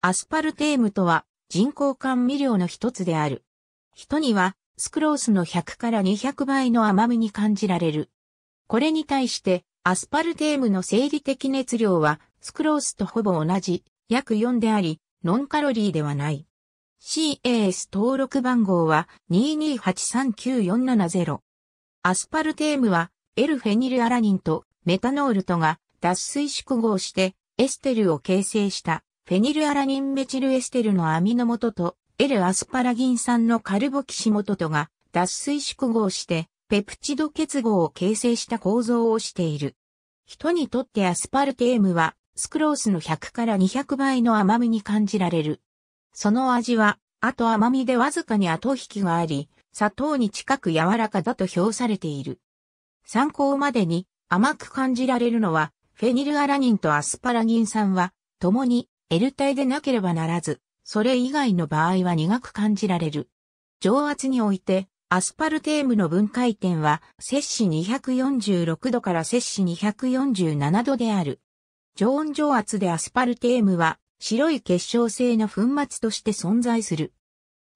アスパルテームとは人工甘味料の一つである。人にはスクロースの100から200倍の甘みに感じられる。これに対してアスパルテームの生理的熱量はスクロースとほぼ同じ約4であり、ノンカロリーではない。CAS 登録番号は2 2 8 3 9 4 7 0アスパルテームはエルフェニルアラニンとメタノールとが脱水縮合してエステルを形成したフェニルアラニンメチルエステルの網の元と L アスパラギン酸のカルボキシ元とが脱水縮合してペプチド結合を形成した構造をしている。人にとってアスパルテームはスクロースの100から200倍の甘みに感じられる。その味は、あと甘みでわずかに後引きがあり、砂糖に近く柔らかだと評されている。参考までに甘く感じられるのは、フェニルアラニンとアスパラギン酸は、共に L 体でなければならず、それ以外の場合は苦く感じられる。上圧において、アスパルテームの分解点は、摂氏246度から摂氏247度である。常温上圧でアスパルテームは、白い結晶性の粉末として存在する。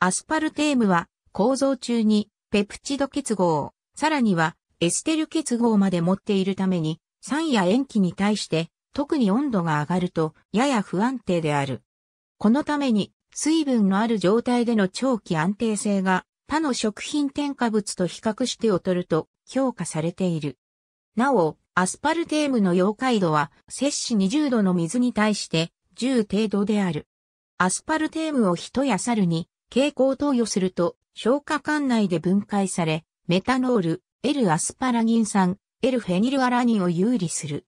アスパルテームは、構造中に、ペプチド結合、さらには、エステル結合まで持っているために、酸や塩基に対して、特に温度が上がるとやや不安定である。このために水分のある状態での長期安定性が他の食品添加物と比較して劣ると評価されている。なお、アスパルテームの溶解度は摂氏20度の水に対して10程度である。アスパルテームを人や猿に蛍光投与すると消化管内で分解され、メタノール、L アスパラギン酸、L フェニルアラニンを有利する。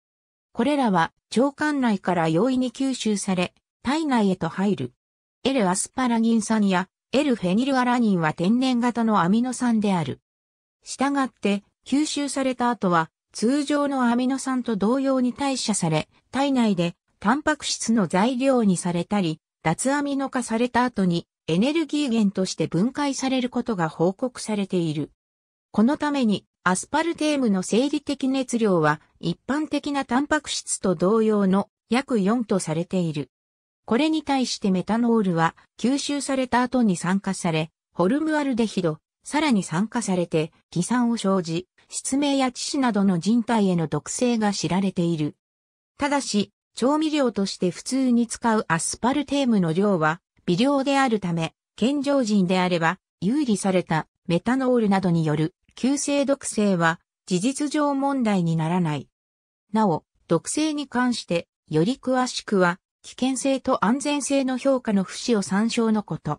これらは腸管内から容易に吸収され、体内へと入る。L アスパラギン酸や L フェニルアラニンは天然型のアミノ酸である。従って、吸収された後は、通常のアミノ酸と同様に代謝され、体内でタンパク質の材料にされたり、脱アミノ化された後にエネルギー源として分解されることが報告されている。このためにアスパルテームの生理的熱量は一般的なタンパク質と同様の約4とされている。これに対してメタノールは吸収された後に酸化され、ホルムアルデヒド、さらに酸化されて、気酸を生じ、失明や致死などの人体への毒性が知られている。ただし、調味料として普通に使うアスパルテームの量は微量であるため、健常人であれば、有利されたメタノールなどによる旧姓毒性は事実上問題にならない。なお、毒性に関してより詳しくは危険性と安全性の評価の不死を参照のこと。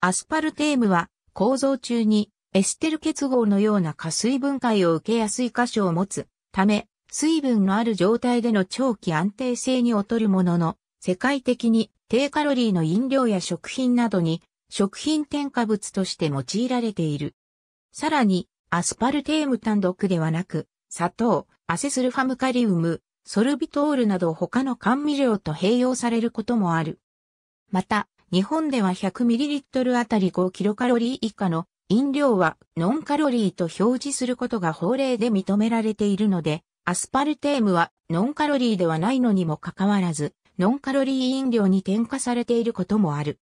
アスパルテームは構造中にエステル結合のような加水分解を受けやすい箇所を持つため、水分のある状態での長期安定性に劣るものの、世界的に低カロリーの飲料や食品などに食品添加物として用いられている。さらに、アスパルテーム単独ではなく、砂糖、アセスルファムカリウム、ソルビトールなど他の甘味料と併用されることもある。また、日本では 100ml あたり 5kcal 以下の飲料はノンカロリーと表示することが法令で認められているので、アスパルテームはノンカロリーではないのにもかかわらず、ノンカロリー飲料に添加されていることもある。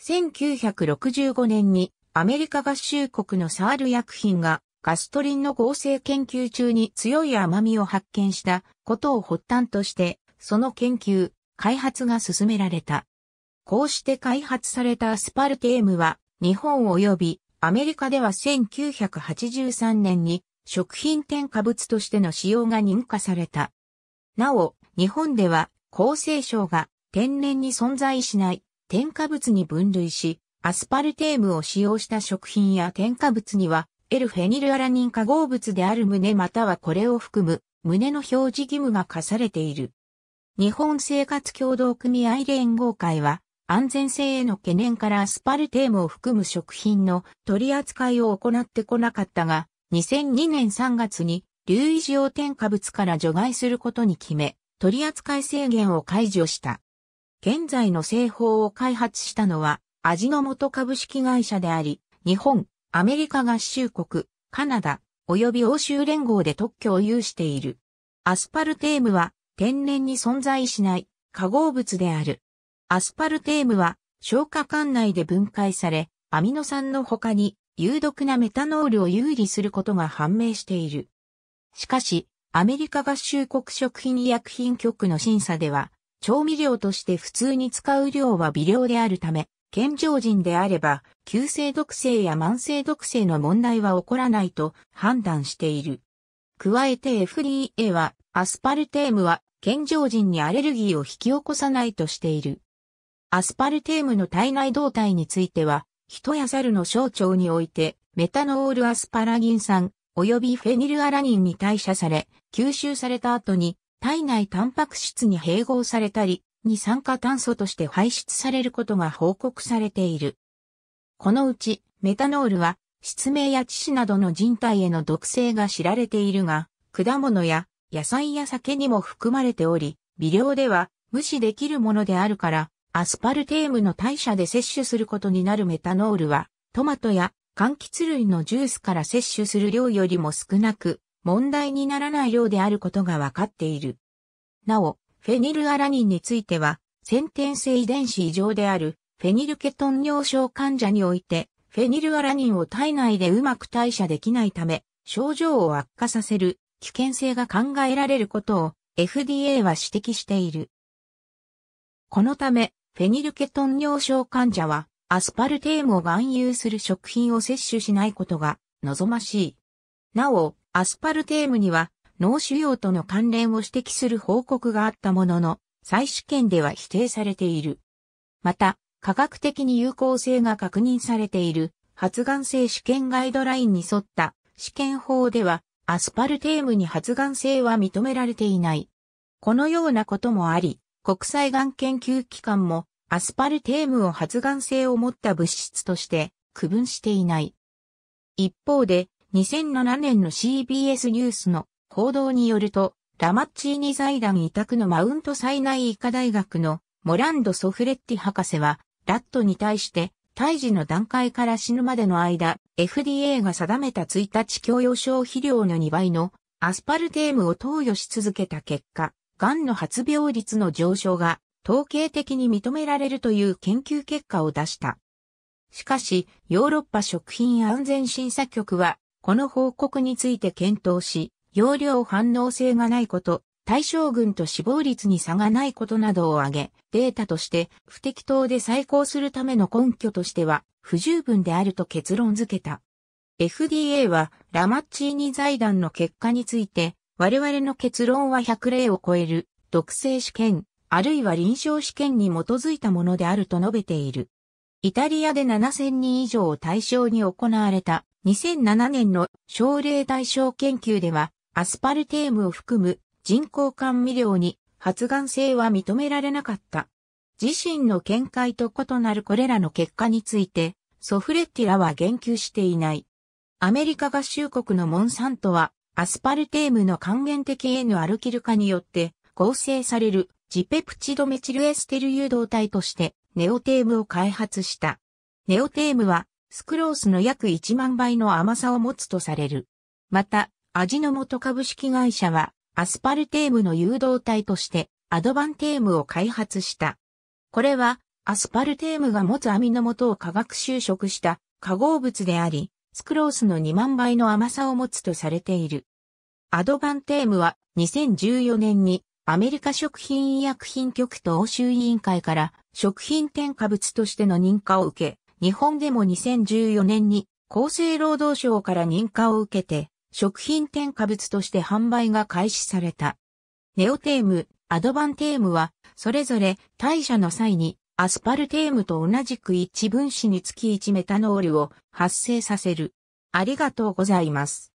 1965年にアメリカ合衆国のサール薬品がガストリンの合成研究中に強い甘みを発見したことを発端として、その研究、開発が進められた。こうして開発されたアスパルテームは、日本及びアメリカでは1983年に食品添加物としての使用が認可された。なお、日本では厚生省が天然に存在しない添加物に分類し、アスパルテームを使用した食品や添加物には、エルフェニルアラニン化合物である胸またはこれを含む胸の表示義務が課されている。日本生活協同組合連合会は、安全性への懸念からアスパルテームを含む食品の取り扱いを行ってこなかったが、2002年3月に留意事用添加物から除外することに決め、取り扱い制限を解除した。現在の製法を開発したのは、味の素株式会社であり、日本、アメリカ合衆国、カナダ、及び欧州連合で特許を有している。アスパルテームは天然に存在しない化合物である。アスパルテームは消化管内で分解され、アミノ酸の他に有毒なメタノールを有利することが判明している。しかし、アメリカ合衆国食品医薬品局の審査では、調味料として普通に使う量は微量であるため、健常人であれば、急性毒性や慢性毒性の問題は起こらないと判断している。加えて FDA は、アスパルテームは健常人にアレルギーを引き起こさないとしている。アスパルテームの体内動態については、人や猿の象徴において、メタノールアスパラギン酸、及びフェニルアラニンに代謝され、吸収された後に、体内タンパク質に併合されたり、二酸化炭素として排出されることが報告されている。このうち、メタノールは、失明や致死などの人体への毒性が知られているが、果物や野菜や酒にも含まれており、微量では無視できるものであるから、アスパルテームの代謝で摂取することになるメタノールは、トマトや柑橘類のジュースから摂取する量よりも少なく、問題にならない量であることがわかっている。なお、フェニルアラニンについては、先天性遺伝子異常であるフェニルケトン尿症患者において、フェニルアラニンを体内でうまく代謝できないため、症状を悪化させる危険性が考えられることを FDA は指摘している。このため、フェニルケトン尿症患者は、アスパルテームを含有する食品を摂取しないことが望ましい。なお、アスパルテームには脳腫瘍との関連を指摘する報告があったものの、再試験では否定されている。また、科学的に有効性が確認されている発がん性試験ガイドラインに沿った試験法では、アスパルテームに発がん性は認められていない。このようなこともあり、国際がん研究機関もアスパルテームを発がん性を持った物質として区分していない。一方で、2007年の CBS ニュースの報道によると、ラマッチーニ財団委託のマウントサイナイ医科大学のモランド・ソフレッティ博士は、ラットに対して、胎児の段階から死ぬまでの間、FDA が定めた1日供与症肥料の2倍のアスパルテームを投与し続けた結果、癌の発病率の上昇が統計的に認められるという研究結果を出した。しかし、ヨーロッパ食品安全審査局は、この報告について検討し、容量反応性がないこと、対象群と死亡率に差がないことなどを挙げ、データとして不適当で再考するための根拠としては不十分であると結論付けた。FDA はラマッチーニ財団の結果について、我々の結論は100例を超える毒性試験、あるいは臨床試験に基づいたものであると述べている。イタリアで7000人以上を対象に行われた2007年の症例対象研究では、アスパルテームを含む人工甘味料に発がん性は認められなかった。自身の見解と異なるこれらの結果について、ソフレッティラは言及していない。アメリカ合衆国のモンサントは、アスパルテームの還元的 N アルキル化によって合成されるジペプチドメチルエステル誘導体としてネオテームを開発した。ネオテームはスクロースの約1万倍の甘さを持つとされる。また、味の素株式会社は、アスパルテームの誘導体として、アドバンテームを開発した。これは、アスパルテームが持つアミの素を化学修飾した化合物であり、スクロースの2万倍の甘さを持つとされている。アドバンテームは2014年にアメリカ食品医薬品局と欧州委員会から食品添加物としての認可を受け、日本でも2014年に厚生労働省から認可を受けて食品添加物として販売が開始された。ネオテーム、アドバンテームは、それぞれ代謝の際に、アスパルテームと同じく1分子につき1メタノールを発生させる。ありがとうございます。